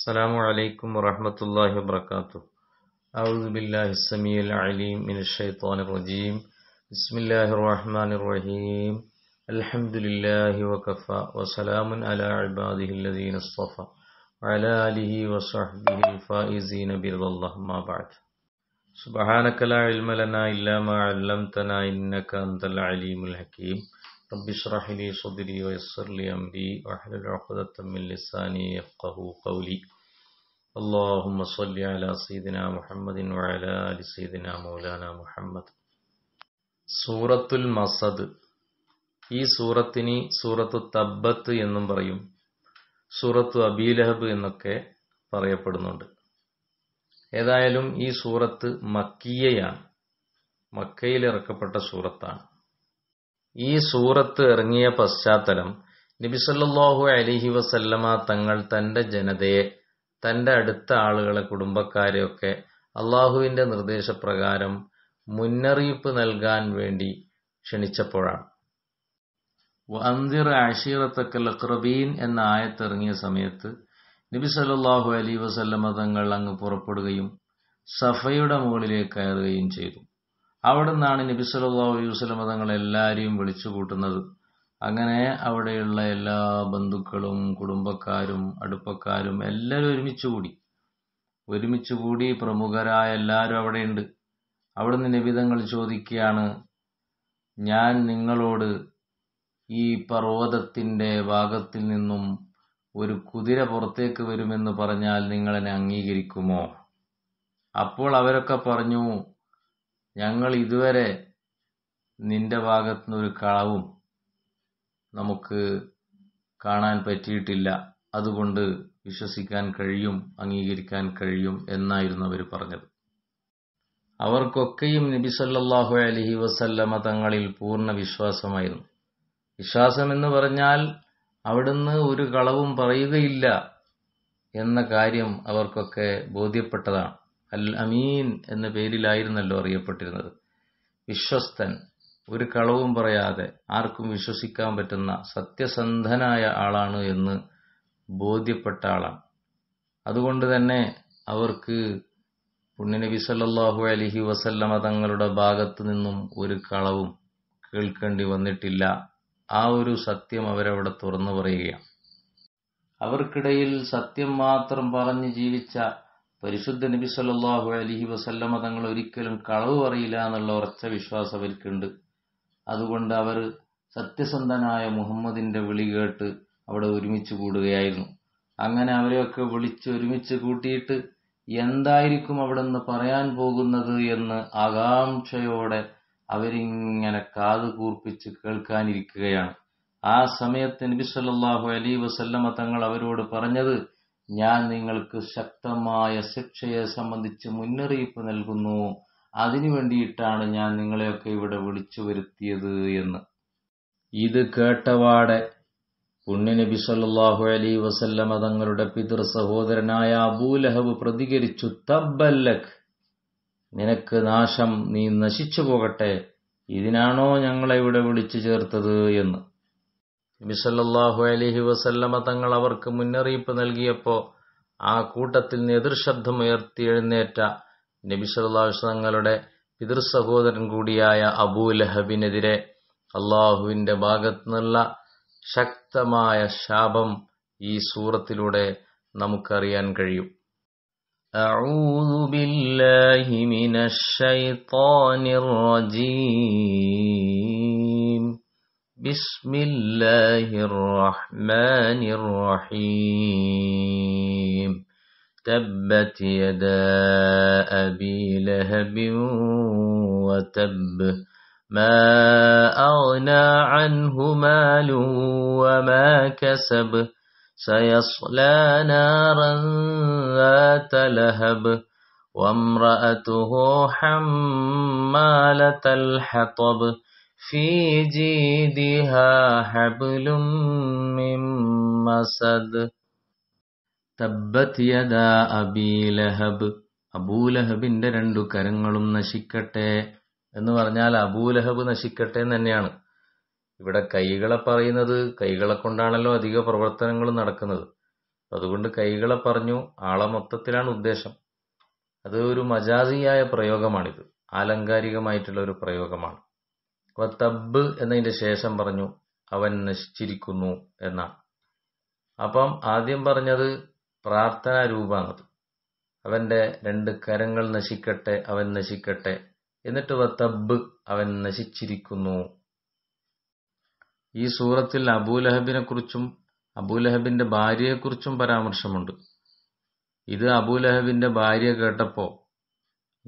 السلام عليكم ورحمة الله وبركاته أعوذ بالله السميع العليم من الشيطان الرجيم بسم الله الرحمن الرحيم الحمد لله وكفى وسلام على عباده الذين اصطفى وعلى آله وصحبه الفائزين برضا الله ما بعد سبحانك لا علم لنا إلا ما علمتنا إنك أنت العليم الحكيم رب اشرح لي صدري ويسر لي امري واحلل عقدة من لساني يفقهوا قولي اللهم صل على سيدنا محمد وعلى ال سيدنا مولانا محمد سورة المصد ഈ സൂറത്തിനി സൂറത്ത് തബ്ബത്ത് എന്നും പറയും സൂറത്ത് അബീലഹബ് എന്നൊക്കെ പറയപ്പെടുന്നുണ്ട് ഏതായാലും ഈ സൂറത്ത് മക്കിയയാണ് മക്കയിൽ ഇറക്കപ്പെട്ട സൂറത്താണ് ഈ സൂറത്ത് ഇറങ്ങിയ പശ്ചാത്തലം നബിസല്ലാഹു അലിഹി വസല്ലമ തങ്ങൾ തന്റെ ജനതയെ തന്റെ അടുത്ത ആളുകളെ കുടുംബക്കാരെയൊക്കെ അള്ളാഹുവിന്റെ നിർദ്ദേശപ്രകാരം മുന്നറിയിപ്പ് നൽകാൻ വേണ്ടി ക്ഷണിച്ചപ്പോഴാണ് വന്തിർ എന്ന ആയത്തിറങ്ങിയ സമയത്ത് നബി സല്ലാഹു അലി വസല്ലമ തങ്ങൾ അങ്ങ് പുറപ്പെടുകയും സഫയുടെ മുകളിലേക്ക് കയറുകയും ചെയ്തു അവിടെ നിന്നാണ് നബി സല്ലല്ലാഹു അലൈഹി വസല്ലം തങ്ങൾ എല്ലാവരെയും വിളിച്ചു കൂട്ടുന്നത് അങ്ങനെ അവിടെയുള്ള എല്ലാ ബന്ധുക്കളും കുടുംബക്കാരും അടുപ്പക്കാരും എല്ലാവരും ഒരുമിച്ച് കൂടി ഒരുമിച്ച് കൂടി പ്രമുഖരായ എല്ലാവരും അവിടെയുണ്ട് അവിടുന്ന് നിബിതങ്ങൾ ചോദിക്കുകയാണ് ഞാൻ നിങ്ങളോട് ഈ പർവ്വതത്തിൻ്റെ ഭാഗത്തിൽ നിന്നും ഒരു കുതിര പുറത്തേക്ക് വരുമെന്ന് പറഞ്ഞാൽ നിങ്ങളെന്നെ അംഗീകരിക്കുമോ അപ്പോൾ അവരൊക്കെ പറഞ്ഞു ഞങ്ങൾ ഇതുവരെ നിന്റെ ഭാഗത്തു നിന്നൊരു കളവും നമുക്ക് കാണാൻ പറ്റിയിട്ടില്ല അതുകൊണ്ട് വിശ്വസിക്കാൻ കഴിയും അംഗീകരിക്കാൻ കഴിയും എന്നായിരുന്നു അവർ പറഞ്ഞത് അവർക്കൊക്കെയും നബി സല്ലാഹു അലഹി വസല്ലമ തങ്ങളിൽ പൂർണ്ണ വിശ്വാസമായിരുന്നു വിശ്വാസം എന്ന് പറഞ്ഞാൽ അവിടുന്ന് ഒരു കളവും പറയുകയില്ല എന്ന കാര്യം അവർക്കൊക്കെ ബോധ്യപ്പെട്ടതാണ് അൽ അമീൻ എന്ന പേരിലായിരുന്നല്ലോ അറിയപ്പെട്ടിരുന്നത് വിശ്വസ്തൻ ഒരു കളവും പറയാതെ ആർക്കും വിശ്വസിക്കാൻ പറ്റുന്ന സത്യസന്ധനായ ആളാണ് എന്ന് ബോധ്യപ്പെട്ട ആളാണ് അതുകൊണ്ട് തന്നെ അവർക്ക് പുണ്യനബി സല്ലാഹു അലഹി വസല്ലമ തങ്ങളുടെ ഭാഗത്തു നിന്നും ഒരു കളവും കേൾക്കേണ്ടി വന്നിട്ടില്ല ആ ഒരു സത്യം അവരവിടെ തുറന്നു പറയുകയാണ് അവർക്കിടയിൽ സത്യം മാത്രം പറഞ്ഞ് ജീവിച്ച പരിശുദ്ധ നബി സല്ലാഹു അലഹി വസല്ലമ തങ്ങൾ ഒരിക്കലും കളവ് പറയില്ല എന്നുള്ള ഉറച്ച വിശ്വാസം അവർക്കുണ്ട് അതുകൊണ്ട് അവർ സത്യസന്ധനായ മുഹമ്മദിന്റെ വിളി കേട്ട് അവിടെ ഒരുമിച്ച് കൂടുകയായിരുന്നു അങ്ങനെ അവരെയൊക്കെ വിളിച്ച് ഒരുമിച്ച് കൂട്ടിയിട്ട് എന്തായിരിക്കും അവിടെ നിന്ന് പറയാൻ പോകുന്നത് എന്ന് ആകാംക്ഷയോടെ അവരിങ്ങനെ കാത് കൂർപ്പിച്ച് കേൾക്കാനിരിക്കുകയാണ് ആ സമയത്ത് നബി സല്ലാഹു അലൈഹി വസല്ലമ തങ്ങൾ അവരോട് പറഞ്ഞത് ഞാൻ നിങ്ങൾക്ക് ശക്തമായ ശിക്ഷയെ സംബന്ധിച്ച് മുന്നറിയിപ്പ് നൽകുന്നു അതിനു വേണ്ടിയിട്ടാണ് ഞാൻ നിങ്ങളെയൊക്കെ ഇവിടെ വിളിച്ചു വരുത്തിയത് എന്ന് ഇത് കേട്ടവാടെ പുണ്യനബി സല്ലാഹു അലി വസല്ലമ തങ്ങളുടെ പിതൃ സഹോദരനായ അബൂലഹബ് പ്രതികരിച്ചു തബ്ബല്ലഖ് നിനക്ക് നാശം നീ നശിച്ചു പോകട്ടെ ഇതിനാണോ ഞങ്ങളെ ഇവിടെ വിളിച്ചു ചേർത്തത് എന്ന് നബിസല്ലാഹു അലഹി വസല്ലമ തങ്ങൾ അവർക്ക് മുന്നറിയിപ്പ് നൽകിയപ്പോൾ ആ കൂട്ടത്തിൽ നിന്ന് ഉയർത്തി എഴുന്നേറ്റ നബിസല്ലാഹു തങ്ങളുടെ പിതൃ സഹോദരൻ കൂടിയായ അബൂ ലഹബിനെതിരെ അള്ളാഹുവിന്റെ ഭാഗത്തു നിന്നുള്ള ശക്തമായ ശാപം ഈ സൂറത്തിലൂടെ നമുക്കറിയാൻ കഴിയും أعوذ بالله من بسم الله الرحمن الرحيم تبت يدا أبي لهب وتب ما أغنى عنه مال وما كسب سيصلى نارا ذات لهب وامرأته حمالة الحطب في جيدها حبل من مسد തബ്ബത് യദാ ലഹബ് അബൂലഹബിന്റെ രണ്ടു കരങ്ങളും നശിക്കട്ടെ എന്ന് പറഞ്ഞാൽ അബൂലഹബ് നശിക്കട്ടെ എന്ന് തന്നെയാണ് ഇവിടെ കൈകളെ പറയുന്നത് കൈകളെ കൊണ്ടാണല്ലോ അധിക പ്രവർത്തനങ്ങൾ നടക്കുന്നത് അതുകൊണ്ട് കൈകളെ പറഞ്ഞു ആളെ മൊത്തത്തിലാണ് ഉദ്ദേശം അത് ഒരു മജാസിയായ പ്രയോഗമാണിത് ആലങ്കാരികമായിട്ടുള്ള ഒരു പ്രയോഗമാണ് വത്തബ് എന്നതിന്റെ ശേഷം പറഞ്ഞു അവൻ നശിച്ചിരിക്കുന്നു എന്നാണ് അപ്പം ആദ്യം പറഞ്ഞത് പ്രാർത്ഥനാ രൂപമാണത് അവന്റെ രണ്ട് കരങ്ങൾ നശിക്കട്ടെ അവൻ നശിക്കട്ടെ എന്നിട്ട് വത്തബ് അവൻ നശിച്ചിരിക്കുന്നു ഈ സൂറത്തിൽ അബൂലഹബിനെ കുറിച്ചും അബൂലഹബിന്റെ ഭാര്യയെക്കുറിച്ചും പരാമർശമുണ്ട് ഇത് അബൂലഹബിന്റെ ഭാര്യ കേട്ടപ്പോൾ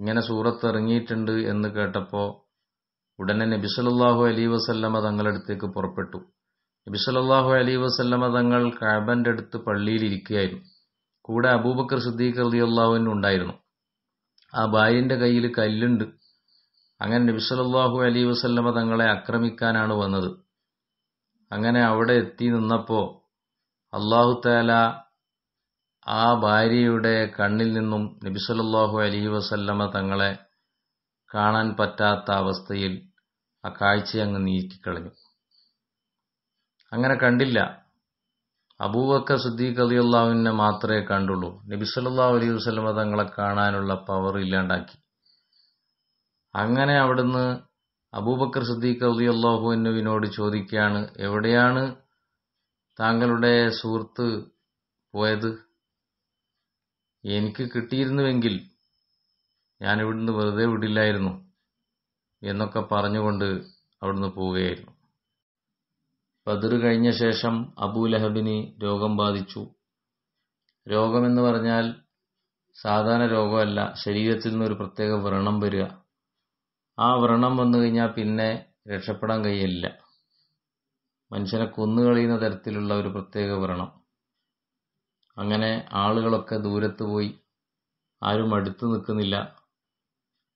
ഇങ്ങനെ സൂറത്ത് ഇറങ്ങിയിട്ടുണ്ട് എന്ന് കേട്ടപ്പോൾ ഉടനെ നബിസലല്ലാഹു അലൈ വസല്ലമ തങ്ങളടുത്തേക്ക് പുറപ്പെട്ടു നബിസലല്ലാഹു അലി വസല്ലമ തങ്ങൾ കാബന്റെ അടുത്ത് പള്ളിയിൽ ഇരിക്കുകയായിരുന്നു കൂടെ അബൂബക്കർ സിദ്ദീഖ് അലി അള്ളാഹുവിന് ഉണ്ടായിരുന്നു ആ ഭാര്യന്റെ കയ്യിൽ കല്ലുണ്ട് അങ്ങനെ നബിസലല്ലാഹു അലി വസല്ലമ തങ്ങളെ ആക്രമിക്കാനാണ് വന്നത് അങ്ങനെ അവിടെ എത്തി നിന്നപ്പോൾ അള്ളാഹു താല ആ ഭാര്യയുടെ കണ്ണിൽ നിന്നും നബിസലല്ലാഹു അലി വസല്ലമ തങ്ങളെ കാണാൻ പറ്റാത്ത അവസ്ഥയിൽ ആ കാഴ്ച അങ്ങ് നീക്കിക്കളഞ്ഞു അങ്ങനെ കണ്ടില്ല അബൂബക്കർ സിദ്ദീഖ് അലി അള്ളാഹുവിനെ മാത്രമേ കണ്ടുള്ളൂ നബി സല്ലാ അലൈഹി വസ്ലമ തങ്ങളെ കാണാനുള്ള പവർ ഇല്ലാണ്ടാക്കി അങ്ങനെ അവിടുന്ന് അബൂബക്കർ സിദ്ദീഖ് അലി അള്ളാഹുവിനോട് ചോദിക്കുകയാണ് എവിടെയാണ് താങ്കളുടെ സുഹൃത്ത് പോയത് എനിക്ക് കിട്ടിയിരുന്നുവെങ്കിൽ ഞാൻ ഇവിടുന്ന് വെറുതെ വിടില്ലായിരുന്നു എന്നൊക്കെ പറഞ്ഞുകൊണ്ട് അവിടുന്ന് പോവുകയായിരുന്നു ബദർ കഴിഞ്ഞ ശേഷം അബൂ ലഹബിന് രോഗം ബാധിച്ചു രോഗമെന്ന് പറഞ്ഞാൽ സാധാരണ രോഗമല്ല ശരീരത്തിൽ നിന്നൊരു പ്രത്യേക വ്രണം വരിക ആ വ്രണം വന്നു കഴിഞ്ഞാൽ പിന്നെ രക്ഷപ്പെടാൻ കഴിയില്ല മനുഷ്യനെ കളയുന്ന തരത്തിലുള്ള ഒരു പ്രത്യേക വ്രണം അങ്ങനെ ആളുകളൊക്കെ ദൂരത്ത് പോയി ആരും അടുത്ത് നിൽക്കുന്നില്ല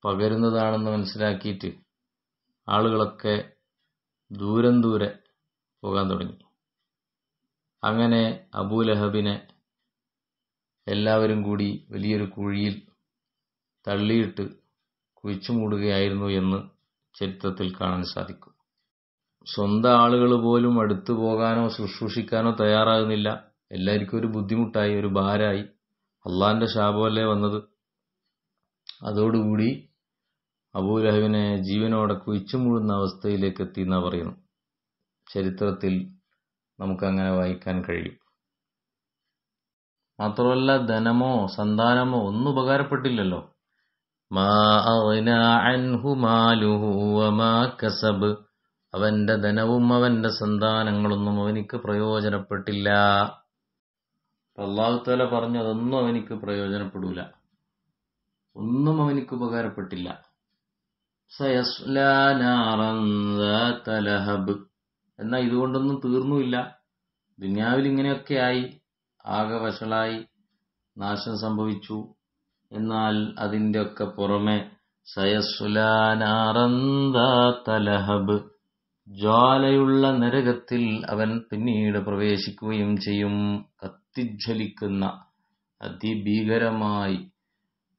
പകരുന്നതാണെന്ന് മനസ്സിലാക്കിയിട്ട് ആളുകളൊക്കെ ദൂരം ദൂരെ പോകാൻ തുടങ്ങി അങ്ങനെ അബൂലഹബിനെ എല്ലാവരും കൂടി വലിയൊരു കുഴിയിൽ തള്ളിയിട്ട് കുഴിച്ചു മൂടുകയായിരുന്നു എന്ന് ചരിത്രത്തിൽ കാണാൻ സാധിക്കും സ്വന്തം ആളുകൾ പോലും അടുത്തു പോകാനോ ശുശ്രൂഷിക്കാനോ തയ്യാറാകുന്നില്ല എല്ലാവർക്കും ഒരു ബുദ്ധിമുട്ടായി ഒരു ഭാരമായി അള്ളാഹിൻ്റെ ശാപമല്ലേ വന്നത് അതോടുകൂടി അബൂലഹബിനെ ജീവനോടെ മുഴുന്ന അവസ്ഥയിലേക്ക് എത്തി എന്നാ പറയുന്നു ചരിത്രത്തിൽ നമുക്കങ്ങനെ വായിക്കാൻ കഴിയും മാത്രമല്ല ധനമോ സന്താനമോ ഒന്നും ഉപകാരപ്പെട്ടില്ലല്ലോ കസബ് അവന്റെ ധനവും അവന്റെ സന്താനങ്ങളൊന്നും അവനിക്ക് പ്രയോജനപ്പെട്ടില്ല അള്ളാഹുത്തല പറഞ്ഞു അതൊന്നും അവനിക്ക് പ്രയോജനപ്പെടൂല ഒന്നും അവനിക്ക് ഉപകാരപ്പെട്ടില്ല സയസ്ലാനാറന്ദലഹബ് എന്നാൽ ഇതുകൊണ്ടൊന്നും തീർന്നുമില്ല ദുനിയാവിൽ ഇങ്ങനെയൊക്കെ ആയി ആകെ നാശം സംഭവിച്ചു എന്നാൽ അതിൻ്റെ ഒക്കെ പുറമെ സയസ്ലാനാറന്ദലഹബ് ജ്വാലയുള്ള നരകത്തിൽ അവൻ പിന്നീട് പ്രവേശിക്കുകയും ചെയ്യും കത്തിജ്വലിക്കുന്ന അതിഭീകരമായി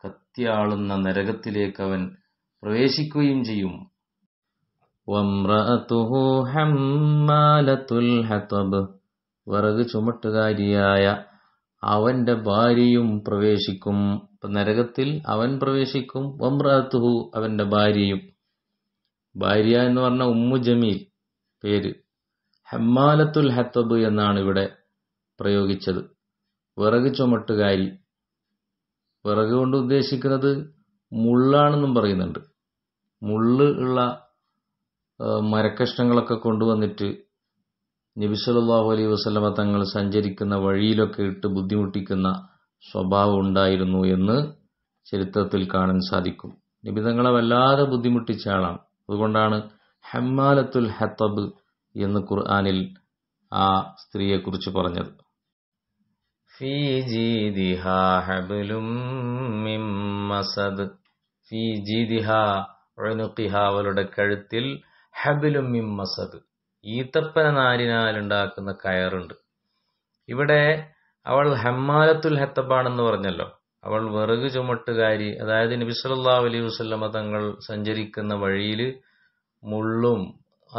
കത്തിയാളുന്ന നരകത്തിലേക്ക് അവൻ പ്രവേശിക്കുകയും ചെയ്യും വിറക് ചുമട്ടുകാരിയായ അവന്റെ ഭാര്യയും പ്രവേശിക്കും നരകത്തിൽ അവൻ പ്രവേശിക്കും വമ്രാത്തുഹു അവന്റെ ഭാര്യയും ഭാര്യ എന്ന് പറഞ്ഞ ഉമ്മു ജമീൽ പേര് ഹമ്മാലത്തുൽ ഹത്തബ് എന്നാണ് ഇവിടെ പ്രയോഗിച്ചത് വിറക് ചുമട്ടുകാരി വിറക് കൊണ്ട് ഉദ്ദേശിക്കുന്നത് മുള്ളാണെന്നും പറയുന്നുണ്ട് മുള്ള് ഉള്ള മരക്കഷ്ണങ്ങളൊക്കെ കൊണ്ടുവന്നിട്ട് നബി സല്ലല്ലാഹു അലൈഹി വസല്ലമ തങ്ങൾ സഞ്ചരിക്കുന്ന വഴിയിലൊക്കെ ഇട്ട് ബുദ്ധിമുട്ടിക്കുന്ന സ്വഭാവം ഉണ്ടായിരുന്നു എന്ന് ചരിത്രത്തിൽ കാണാൻ സാധിക്കും നബി തങ്ങളെ വല്ലാതെ ബുദ്ധിമുട്ടിച്ച ആളാണ് അതുകൊണ്ടാണ് ഹമ്മാലത്തുൽ ഹത്തബ് എന്ന് ഖുർആാനിൽ ആ സ്ത്രീയെക്കുറിച്ച് പറഞ്ഞത് ഫീ ജീദിഹാ ഹബ്ലും മസദ് ഫീ ജീദിഹാ അവളുടെ കഴുത്തിൽ ഹബിലും മിമ്മസത് ഈത്തപ്പന നാരിനാൽ ഉണ്ടാക്കുന്ന കയറുണ്ട് ഇവിടെ അവൾ ഹമ്മാലത്തുൽ ഹത്തബാണെന്ന് പറഞ്ഞല്ലോ അവൾ വെറുക് ചുമട്ടുകാരി അതായത് നബിസ്വല്ലാ അലൈഹി വസ്ലമ തങ്ങൾ സഞ്ചരിക്കുന്ന വഴിയിൽ മുള്ളും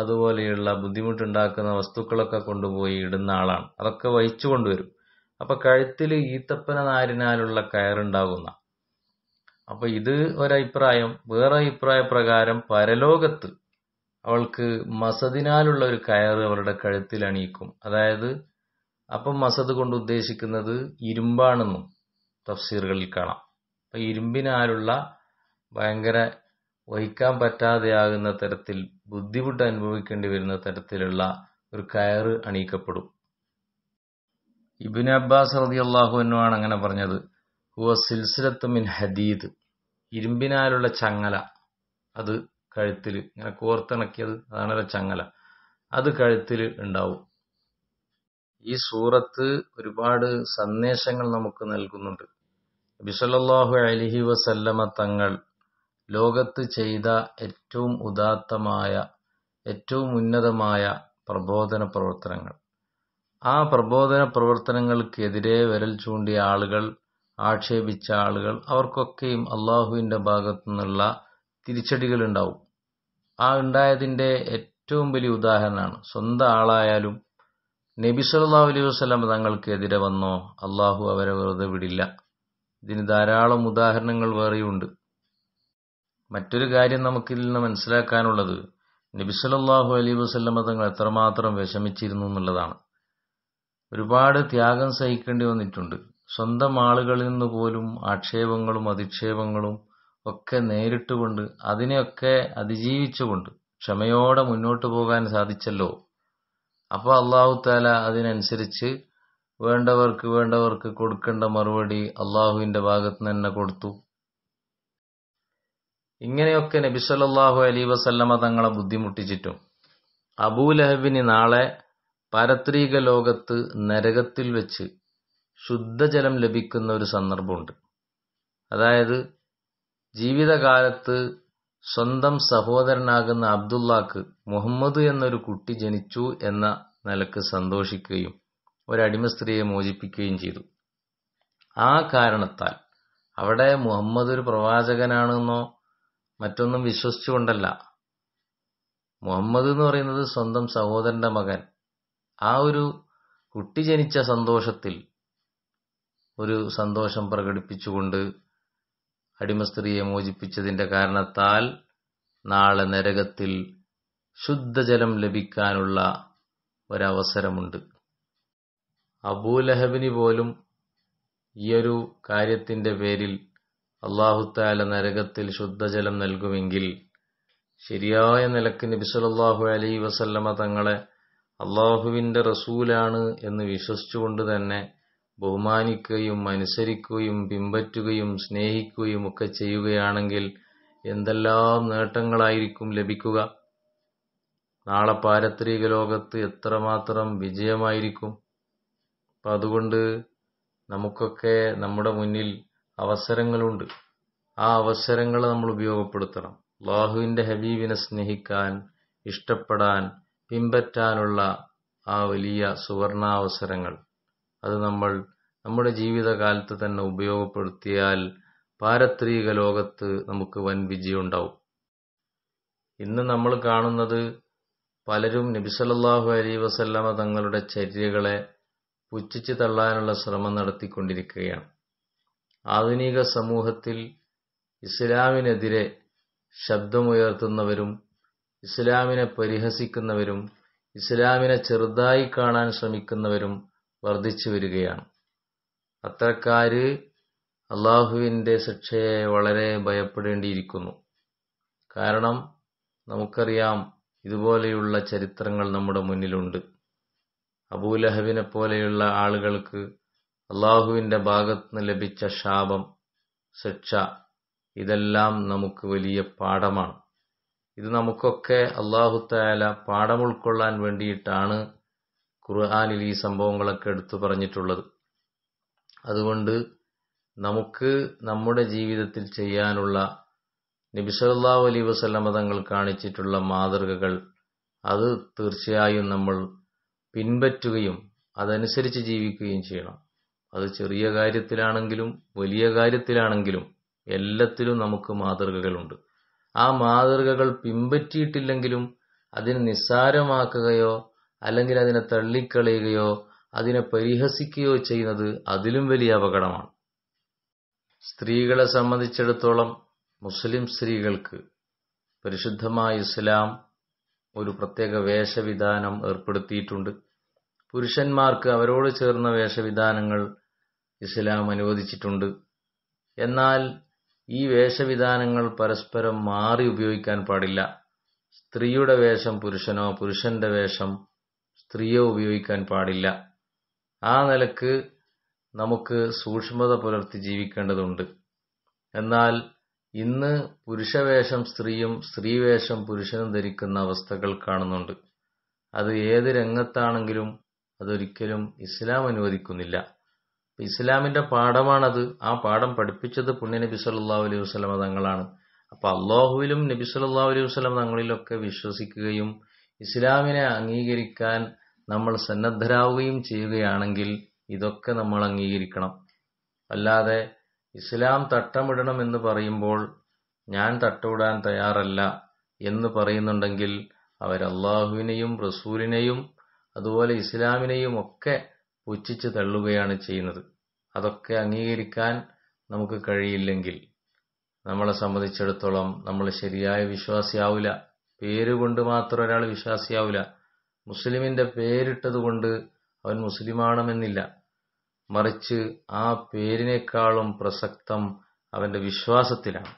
അതുപോലെയുള്ള ബുദ്ധിമുട്ടുണ്ടാക്കുന്ന വസ്തുക്കളൊക്കെ കൊണ്ടുപോയി ഇടുന്ന ആളാണ് അതൊക്കെ വഹിച്ചു കൊണ്ടുവരും അപ്പൊ കഴുത്തിൽ ഈത്തപ്പന നാരിനാലുള്ള കയറുണ്ടാകുന്ന അപ്പൊ ഇത് ഒരഭിപ്രായം വേറെ അഭിപ്രായ പ്രകാരം പരലോകത്ത് അവൾക്ക് മസദിനാലുള്ള ഒരു കയറ് അവളുടെ കഴുത്തിൽ അണിയിക്കും അതായത് അപ്പൊ മസദ് കൊണ്ട് ഉദ്ദേശിക്കുന്നത് ഇരുമ്പാണെന്നും തഫ്സീറുകളിൽ കാണാം അപ്പൊ ഇരുമ്പിനാലുള്ള ഭയങ്കര വഹിക്കാൻ പറ്റാതെയാകുന്ന തരത്തിൽ ബുദ്ധിമുട്ട് അനുഭവിക്കേണ്ടി വരുന്ന തരത്തിലുള്ള ഒരു കയറ് അണിയിക്കപ്പെടും ഇബിൻ അബ്ബാസ് അള്ളാഹു എന്നുമാണ് അങ്ങനെ പറഞ്ഞത് വ മിൻ ഹദീദ് ഇരുമ്പിനാലുള്ള ചങ്ങല അത് കഴുത്തിൽ ഇങ്ങനെ കോർത്തിണക്കിയത് അതാണല്ലോ ചങ്ങല അത് കഴുത്തിൽ ഉണ്ടാവും ഈ സൂറത്ത് ഒരുപാട് സന്ദേശങ്ങൾ നമുക്ക് നൽകുന്നുണ്ട് ബിസലല്ലാഹു അലിഹി വസല്ലമ തങ്ങൾ ലോകത്ത് ചെയ്ത ഏറ്റവും ഉദാത്തമായ ഏറ്റവും ഉന്നതമായ പ്രബോധന പ്രവർത്തനങ്ങൾ ആ പ്രബോധന പ്രവർത്തനങ്ങൾക്കെതിരെ വിരൽ ചൂണ്ടിയ ആളുകൾ ആക്ഷേപിച്ച ആളുകൾ അവർക്കൊക്കെയും അള്ളാഹുവിൻ്റെ ഭാഗത്തു നിന്നുള്ള തിരിച്ചടികൾ ഉണ്ടാവും ആ ഉണ്ടായതിൻ്റെ ഏറ്റവും വലിയ ഉദാഹരണമാണ് സ്വന്തം ആളായാലും നബി സല്ലാ അലൈഹി വസ്ലം തങ്ങൾക്കെതിരെ വന്നോ അള്ളാഹു അവരെ വെറുതെ വിടില്ല ഇതിന് ധാരാളം ഉദാഹരണങ്ങൾ വേറെയുണ്ട് മറ്റൊരു കാര്യം നമുക്കിതിൽ നിന്ന് മനസ്സിലാക്കാനുള്ളത് നബി സല്ലാഹു അലൈഹി വസ്ലമ തങ്ങൾ എത്രമാത്രം വിഷമിച്ചിരുന്നു എന്നുള്ളതാണ് ഒരുപാട് ത്യാഗം സഹിക്കേണ്ടി വന്നിട്ടുണ്ട് സ്വന്തം ആളുകളിൽ നിന്ന് പോലും ആക്ഷേപങ്ങളും അധിക്ഷേപങ്ങളും ഒക്കെ നേരിട്ടുകൊണ്ട് അതിനെയൊക്കെ അതിജീവിച്ചുകൊണ്ട് ക്ഷമയോടെ മുന്നോട്ട് പോകാൻ സാധിച്ചല്ലോ അപ്പോൾ അള്ളാഹു താല അതിനനുസരിച്ച് വേണ്ടവർക്ക് വേണ്ടവർക്ക് കൊടുക്കേണ്ട മറുപടി അള്ളാഹുവിൻ്റെ ഭാഗത്ത് നിന്ന് തന്നെ കൊടുത്തു ഇങ്ങനെയൊക്കെ നബിസ്വല്ലാഹു അലി വസല്ലമ തങ്ങളെ ബുദ്ധിമുട്ടിച്ചിട്ടും അബൂലഹബിന് നാളെ പരത്രീക ലോകത്ത് നരകത്തിൽ വെച്ച് ശുദ്ധജലം ലഭിക്കുന്ന ഒരു സന്ദർഭമുണ്ട് അതായത് ജീവിതകാലത്ത് സ്വന്തം സഹോദരനാകുന്ന അബ്ദുള്ളാക്ക് മുഹമ്മദ് എന്നൊരു കുട്ടി ജനിച്ചു എന്ന നിലക്ക് സന്തോഷിക്കുകയും ഒരടിമ സ്ത്രീയെ മോചിപ്പിക്കുകയും ചെയ്തു ആ കാരണത്താൽ അവിടെ മുഹമ്മദ് ഒരു പ്രവാചകനാണെന്നോ മറ്റൊന്നും വിശ്വസിച്ചുകൊണ്ടല്ല മുഹമ്മദ് എന്ന് പറയുന്നത് സ്വന്തം സഹോദരന്റെ മകൻ ആ ഒരു കുട്ടി ജനിച്ച സന്തോഷത്തിൽ ഒരു സന്തോഷം പ്രകടിപ്പിച്ചുകൊണ്ട് അടിമ സ്ത്രീയെ മോചിപ്പിച്ചതിന്റെ കാരണത്താൽ നാളെ നരകത്തിൽ ശുദ്ധജലം ലഭിക്കാനുള്ള ഒരവസരമുണ്ട് അബൂലഹബിന് പോലും ഈയൊരു കാര്യത്തിന്റെ പേരിൽ അള്ളാഹുത്താല നരകത്തിൽ ശുദ്ധജലം നൽകുമെങ്കിൽ ശരിയായ നിലക്ക് നബിസലല്ലാഹു അലൈ വസല്ലമ തങ്ങളെ അള്ളാഹുവിന്റെ റസൂലാണ് എന്ന് വിശ്വസിച്ചുകൊണ്ട് തന്നെ ബഹുമാനിക്കുകയും അനുസരിക്കുകയും പിമ്പറ്റുകയും സ്നേഹിക്കുകയും ഒക്കെ ചെയ്യുകയാണെങ്കിൽ എന്തെല്ലാം നേട്ടങ്ങളായിരിക്കും ലഭിക്കുക നാളെ പാരത്രിക ലോകത്ത് എത്രമാത്രം വിജയമായിരിക്കും അപ്പം അതുകൊണ്ട് നമുക്കൊക്കെ നമ്മുടെ മുന്നിൽ അവസരങ്ങളുണ്ട് ആ അവസരങ്ങൾ നമ്മൾ ഉപയോഗപ്പെടുത്തണം അള്ളാഹുവിൻ്റെ ഹബീബിനെ സ്നേഹിക്കാൻ ഇഷ്ടപ്പെടാൻ പിമ്പറ്റാനുള്ള ആ വലിയ സുവർണാവസരങ്ങൾ അത് നമ്മൾ നമ്മുടെ ജീവിതകാലത്ത് തന്നെ ഉപയോഗപ്പെടുത്തിയാൽ പാരത്രിക ലോകത്ത് നമുക്ക് വൻ ഉണ്ടാവും ഇന്ന് നമ്മൾ കാണുന്നത് പലരും നബിസലല്ലാഹു അലൈ വസല്ലമ തങ്ങളുടെ ചര്യകളെ പുച്ഛിച്ചു തള്ളാനുള്ള ശ്രമം നടത്തിക്കൊണ്ടിരിക്കുകയാണ് ആധുനിക സമൂഹത്തിൽ ഇസ്ലാമിനെതിരെ ശബ്ദമുയർത്തുന്നവരും ഇസ്ലാമിനെ പരിഹസിക്കുന്നവരും ഇസ്ലാമിനെ ചെറുതായി കാണാൻ ശ്രമിക്കുന്നവരും വർദ്ധിച്ചു വരികയാണ് അത്തരക്കാര് അള്ളാഹുവിൻ്റെ ശിക്ഷയെ വളരെ ഭയപ്പെടേണ്ടിയിരിക്കുന്നു കാരണം നമുക്കറിയാം ഇതുപോലെയുള്ള ചരിത്രങ്ങൾ നമ്മുടെ മുന്നിലുണ്ട് അബൂലഹബിനെ പോലെയുള്ള ആളുകൾക്ക് അള്ളാഹുവിൻ്റെ ഭാഗത്തുനിന്ന് ലഭിച്ച ശാപം ശിക്ഷ ഇതെല്ലാം നമുക്ക് വലിയ പാഠമാണ് ഇത് നമുക്കൊക്കെ അള്ളാഹുത്തായാല പാഠം ഉൾക്കൊള്ളാൻ വേണ്ടിയിട്ടാണ് ഖുർആാനിൽ ഈ സംഭവങ്ങളൊക്കെ എടുത്തു പറഞ്ഞിട്ടുള്ളത് അതുകൊണ്ട് നമുക്ക് നമ്മുടെ ജീവിതത്തിൽ ചെയ്യാനുള്ള നബി സല്ലല്ലാഹു അലൈഹി വസല്ലമ തങ്ങൾ കാണിച്ചിട്ടുള്ള മാതൃകകൾ അത് തീർച്ചയായും നമ്മൾ പിൻപറ്റുകയും അതനുസരിച്ച് ജീവിക്കുകയും ചെയ്യണം അത് ചെറിയ കാര്യത്തിലാണെങ്കിലും വലിയ കാര്യത്തിലാണെങ്കിലും എല്ലാത്തിലും നമുക്ക് മാതൃകകളുണ്ട് ആ മാതൃകകൾ പിൻപറ്റിയിട്ടില്ലെങ്കിലും അതിന് നിസ്സാരമാക്കുകയോ അല്ലെങ്കിൽ അതിനെ തള്ളിക്കളയുകയോ അതിനെ പരിഹസിക്കുകയോ ചെയ്യുന്നത് അതിലും വലിയ അപകടമാണ് സ്ത്രീകളെ സംബന്ധിച്ചിടത്തോളം മുസ്ലിം സ്ത്രീകൾക്ക് പരിശുദ്ധമായ ഇസ്ലാം ഒരു പ്രത്യേക വേഷവിധാനം ഏർപ്പെടുത്തിയിട്ടുണ്ട് പുരുഷന്മാർക്ക് അവരോട് ചേർന്ന വേഷവിധാനങ്ങൾ ഇസ്ലാം അനുവദിച്ചിട്ടുണ്ട് എന്നാൽ ഈ വേഷവിധാനങ്ങൾ പരസ്പരം മാറി ഉപയോഗിക്കാൻ പാടില്ല സ്ത്രീയുടെ വേഷം പുരുഷനോ പുരുഷന്റെ വേഷം സ്ത്രീയെ ഉപയോഗിക്കാൻ പാടില്ല ആ നിലക്ക് നമുക്ക് സൂക്ഷ്മത പുലർത്തി ജീവിക്കേണ്ടതുണ്ട് എന്നാൽ ഇന്ന് പുരുഷവേഷം സ്ത്രീയും സ്ത്രീവേഷം പുരുഷനും ധരിക്കുന്ന അവസ്ഥകൾ കാണുന്നുണ്ട് അത് ഏത് രംഗത്താണെങ്കിലും അതൊരിക്കലും ഇസ്ലാം അനുവദിക്കുന്നില്ല ഇസ്ലാമിന്റെ പാഠമാണത് ആ പാഠം പഠിപ്പിച്ചത് പുണ്യ നബി സല്ലാ അലൈഹി വസ്ലമ തങ്ങളാണ് അപ്പൊ അള്ളാഹുവിലും നബി സല്ലാ അലൈഹി വസ്ലം തങ്ങളിലൊക്കെ വിശ്വസിക്കുകയും ഇസ്ലാമിനെ അംഗീകരിക്കാൻ നമ്മൾ സന്നദ്ധരാവുകയും ചെയ്യുകയാണെങ്കിൽ ഇതൊക്കെ നമ്മൾ അംഗീകരിക്കണം അല്ലാതെ ഇസ്ലാം തട്ടമിടണം എന്ന് പറയുമ്പോൾ ഞാൻ തട്ടമിടാൻ തയ്യാറല്ല എന്ന് പറയുന്നുണ്ടെങ്കിൽ അവരല്ലാഹുവിനെയും റസൂലിനെയും അതുപോലെ ഇസ്ലാമിനെയും ഒക്കെ പുച്ഛിച്ച് തള്ളുകയാണ് ചെയ്യുന്നത് അതൊക്കെ അംഗീകരിക്കാൻ നമുക്ക് കഴിയില്ലെങ്കിൽ നമ്മളെ സംബന്ധിച്ചിടത്തോളം നമ്മൾ ശരിയായ വിശ്വാസിയാവില്ല പേരുകൊണ്ട് മാത്രം ഒരാൾ വിശ്വാസിയാവില്ല മുസ്ലിമിന്റെ പേരിട്ടത് കൊണ്ട് അവൻ മുസ്ലിമാണെന്നില്ല മറിച്ച് ആ പേരിനേക്കാളും പ്രസക്തം അവന്റെ വിശ്വാസത്തിലാണ്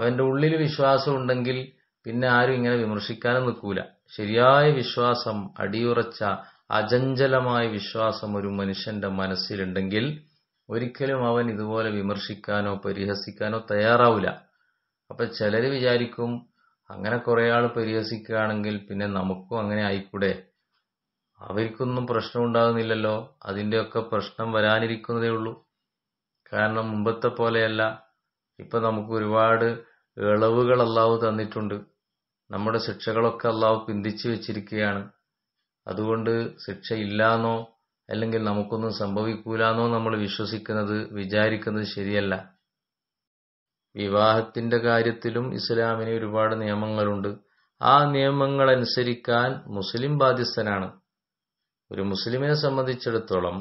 അവന്റെ ഉള്ളിൽ വിശ്വാസം ഉണ്ടെങ്കിൽ പിന്നെ ആരും ഇങ്ങനെ വിമർശിക്കാനും നിൽക്കൂല ശരിയായ വിശ്വാസം അടിയുറച്ച അചഞ്ചലമായ വിശ്വാസം ഒരു മനുഷ്യന്റെ മനസ്സിലുണ്ടെങ്കിൽ ഒരിക്കലും അവൻ ഇതുപോലെ വിമർശിക്കാനോ പരിഹസിക്കാനോ തയ്യാറാവില്ല അപ്പൊ ചിലര് വിചാരിക്കും അങ്ങനെ കുറേ ആൾ പരിഹസിക്കുകയാണെങ്കിൽ പിന്നെ നമുക്കും അങ്ങനെ ആയിക്കൂടെ അവർക്കൊന്നും പ്രശ്നം ഉണ്ടാകുന്നില്ലല്ലോ അതിൻ്റെയൊക്കെ പ്രശ്നം വരാനിരിക്കുന്നതേ ഉള്ളൂ കാരണം മുമ്പത്തെ പോലെയല്ല ഇപ്പം നമുക്ക് ഒരുപാട് ഇളവുകൾ അള്ളാഹു തന്നിട്ടുണ്ട് നമ്മുടെ ശിക്ഷകളൊക്കെ അള്ളാഹു പിന്തിച്ചു വെച്ചിരിക്കുകയാണ് അതുകൊണ്ട് ശിക്ഷ ഇല്ലാന്നോ അല്ലെങ്കിൽ നമുക്കൊന്നും സംഭവിക്കൂലാന്നോ നമ്മൾ വിശ്വസിക്കുന്നത് വിചാരിക്കുന്നത് ശരിയല്ല വിവാഹത്തിന്റെ കാര്യത്തിലും ഇസ്ലാമിന് ഒരുപാട് നിയമങ്ങളുണ്ട് ആ നിയമങ്ങൾ അനുസരിക്കാൻ മുസ്ലിം ബാധ്യസ്ഥനാണ് ഒരു മുസ്ലിമിനെ സംബന്ധിച്ചിടത്തോളം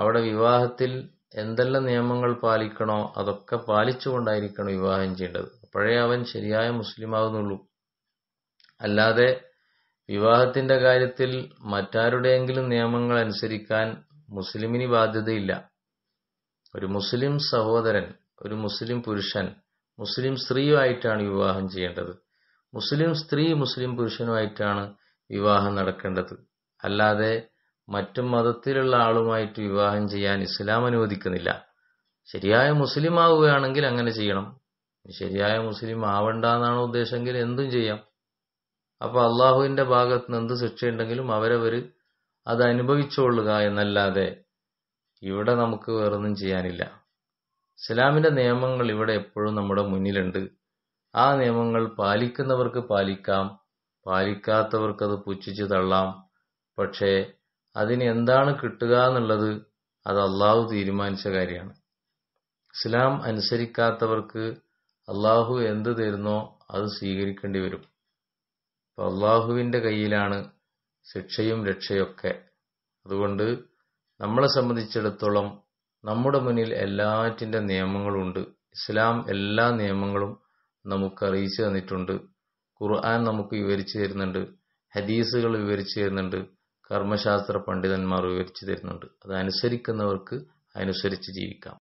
അവിടെ വിവാഹത്തിൽ എന്തെല്ലാം നിയമങ്ങൾ പാലിക്കണോ അതൊക്കെ പാലിച്ചുകൊണ്ടായിരിക്കണം വിവാഹം ചെയ്യേണ്ടത് അപ്പോഴേ അവൻ ശരിയായ മുസ്ലിം ആകുന്നുള്ളൂ അല്ലാതെ വിവാഹത്തിന്റെ കാര്യത്തിൽ മറ്റാരുടെയെങ്കിലും നിയമങ്ങൾ അനുസരിക്കാൻ മുസ്ലിമിന് ബാധ്യതയില്ല ഒരു മുസ്ലിം സഹോദരൻ ഒരു മുസ്ലിം പുരുഷൻ മുസ്ലിം സ്ത്രീയുമായിട്ടാണ് വിവാഹം ചെയ്യേണ്ടത് മുസ്ലിം സ്ത്രീ മുസ്ലിം പുരുഷനുമായിട്ടാണ് വിവാഹം നടക്കേണ്ടത് അല്ലാതെ മറ്റു മതത്തിലുള്ള ആളുമായിട്ട് വിവാഹം ചെയ്യാൻ ഇസ്ലാം അനുവദിക്കുന്നില്ല ശരിയായ മുസ്ലിം ആവുകയാണെങ്കിൽ അങ്ങനെ ചെയ്യണം ശരിയായ മുസ്ലിം ആവണ്ട എന്നാണ് ഉദ്ദേശമെങ്കിൽ എന്തും ചെയ്യാം അപ്പൊ അള്ളാഹുവിന്റെ ഭാഗത്ത് നിന്ന് എന്ത് ശിക്ഷയുണ്ടെങ്കിലും അവരവർ അത് അനുഭവിച്ചുകൊള്ളുക എന്നല്ലാതെ ഇവിടെ നമുക്ക് വേറൊന്നും ചെയ്യാനില്ല ഇസ്ലാമിന്റെ നിയമങ്ങൾ ഇവിടെ എപ്പോഴും നമ്മുടെ മുന്നിലുണ്ട് ആ നിയമങ്ങൾ പാലിക്കുന്നവർക്ക് പാലിക്കാം പാലിക്കാത്തവർക്ക് അത് പുച്ഛിച്ച് തള്ളാം പക്ഷേ അതിന് എന്താണ് കിട്ടുക എന്നുള്ളത് അത് അള്ളാഹു തീരുമാനിച്ച കാര്യമാണ് ഇസ്ലാം അനുസരിക്കാത്തവർക്ക് അള്ളാഹു എന്ത് തരുന്നോ അത് സ്വീകരിക്കേണ്ടി വരും അപ്പം അള്ളാഹുവിൻ്റെ കയ്യിലാണ് ശിക്ഷയും രക്ഷയൊക്കെ അതുകൊണ്ട് നമ്മളെ സംബന്ധിച്ചിടത്തോളം നമ്മുടെ മുന്നിൽ എല്ലാറ്റിൻ്റെ നിയമങ്ങളുണ്ട് ഇസ്ലാം എല്ലാ നിയമങ്ങളും നമുക്ക് അറിയിച്ചു തന്നിട്ടുണ്ട് ഖുർആൻ നമുക്ക് വിവരിച്ചു തരുന്നുണ്ട് ഹദീസുകൾ വിവരിച്ചു തരുന്നുണ്ട് കർമ്മശാസ്ത്ര പണ്ഡിതന്മാർ വിവരിച്ചു തരുന്നുണ്ട് അതനുസരിക്കുന്നവർക്ക് അനുസരിച്ച് ജീവിക്കാം